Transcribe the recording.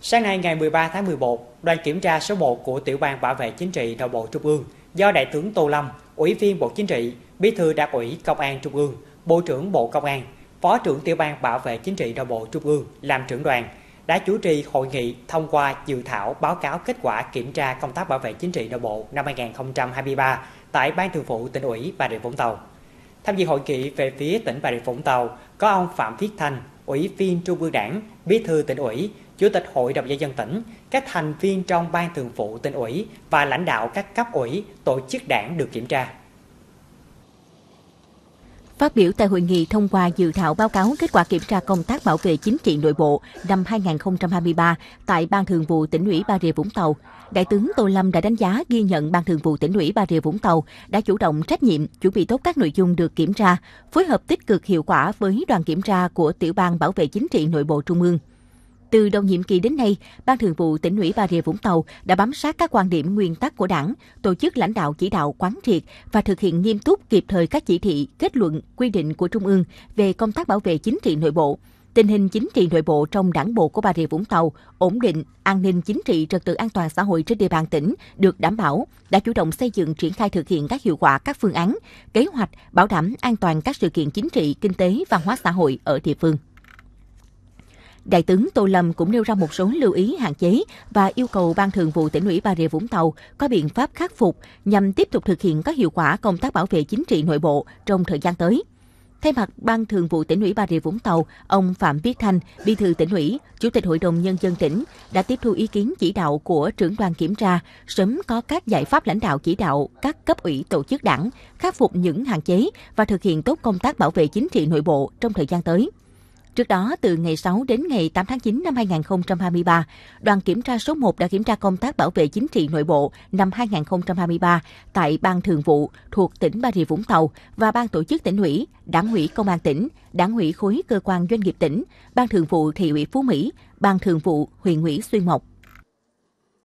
Sáng nay ngày 13 tháng 11, đoàn kiểm tra số 1 của Tiểu ban Bảo vệ Chính trị Nội bộ Trung ương do Đại tướng Tô Lâm, Ủy viên Bộ Chính trị, Bí thư Đảng ủy Công an Trung ương, Bộ trưởng Bộ Công an, Phó trưởng Tiểu ban Bảo vệ Chính trị Nội bộ Trung ương làm trưởng đoàn đã chủ trì hội nghị thông qua dự thảo báo cáo kết quả kiểm tra công tác bảo vệ chính trị nội bộ năm 2023 tại Ban Thường vụ tỉnh ủy Bà Rịa Vũng Tàu. Tham dự hội nghị về phía tỉnh Bà Rịa Vũng Tàu có ông Phạm Viết Thanh, Ủy viên Trung ương Đảng, Bí thư tỉnh ủy, Chủ tịch Hội đồng nhân dân tỉnh, các thành viên trong ban thường vụ tỉnh ủy và lãnh đạo các cấp ủy, tổ chức đảng được kiểm tra. Phát biểu tại hội nghị thông qua dự thảo báo cáo kết quả kiểm tra công tác bảo vệ chính trị nội bộ năm 2023 tại Ban Thường vụ tỉnh ủy Bà Rịa Vũng Tàu, Đại tướng Tô Lâm đã đánh giá ghi nhận Ban Thường vụ tỉnh ủy Bà Rịa Vũng Tàu đã chủ động trách nhiệm, chuẩn bị tốt các nội dung được kiểm tra, phối hợp tích cực hiệu quả với đoàn kiểm tra của Tiểu ban Bảo vệ chính trị nội bộ Trung ương. Từ đầu nhiệm kỳ đến nay, Ban Thường vụ tỉnh ủy Bà Rịa Vũng Tàu đã bám sát các quan điểm nguyên tắc của Đảng, tổ chức lãnh đạo chỉ đạo quán triệt và thực hiện nghiêm túc kịp thời các chỉ thị, kết luận, quy định của Trung ương về công tác bảo vệ chính trị nội bộ. Tình hình chính trị nội bộ trong đảng bộ của Bà Rịa Vũng Tàu ổn định, an ninh chính trị, trật tự an toàn xã hội trên địa bàn tỉnh được đảm bảo, đã chủ động xây dựng triển khai thực hiện các hiệu quả các phương án, kế hoạch bảo đảm an toàn các sự kiện chính trị, kinh tế, văn hóa xã hội ở địa phương. Đại tướng Tô Lâm cũng nêu ra một số lưu ý hạn chế và yêu cầu Ban Thường vụ tỉnh ủy Bà Rịa Vũng Tàu có biện pháp khắc phục nhằm tiếp tục thực hiện có hiệu quả công tác bảo vệ chính trị nội bộ trong thời gian tới. Thay mặt Ban Thường vụ tỉnh ủy Bà Rịa Vũng Tàu, ông Phạm Viết Thanh, Bí thư tỉnh ủy, Chủ tịch Hội đồng Nhân dân tỉnh đã tiếp thu ý kiến chỉ đạo của trưởng đoàn kiểm tra, sớm có các giải pháp lãnh đạo chỉ đạo các cấp ủy tổ chức đảng, khắc phục những hạn chế và thực hiện tốt công tác bảo vệ chính trị nội bộ trong thời gian tới. Trước đó, từ ngày 6 đến ngày 8 tháng 9 năm 2023, đoàn kiểm tra số 1 đã kiểm tra công tác bảo vệ chính trị nội bộ năm 2023 tại Ban Thường vụ thuộc tỉnh Bà Rịa Vũng Tàu và Ban tổ chức tỉnh ủy, Đảng ủy Công an tỉnh, Đảng ủy khối cơ quan doanh nghiệp tỉnh, Ban Thường vụ Thị ủy Phú Mỹ, Ban Thường vụ huyện ủy Xuyên Mộc.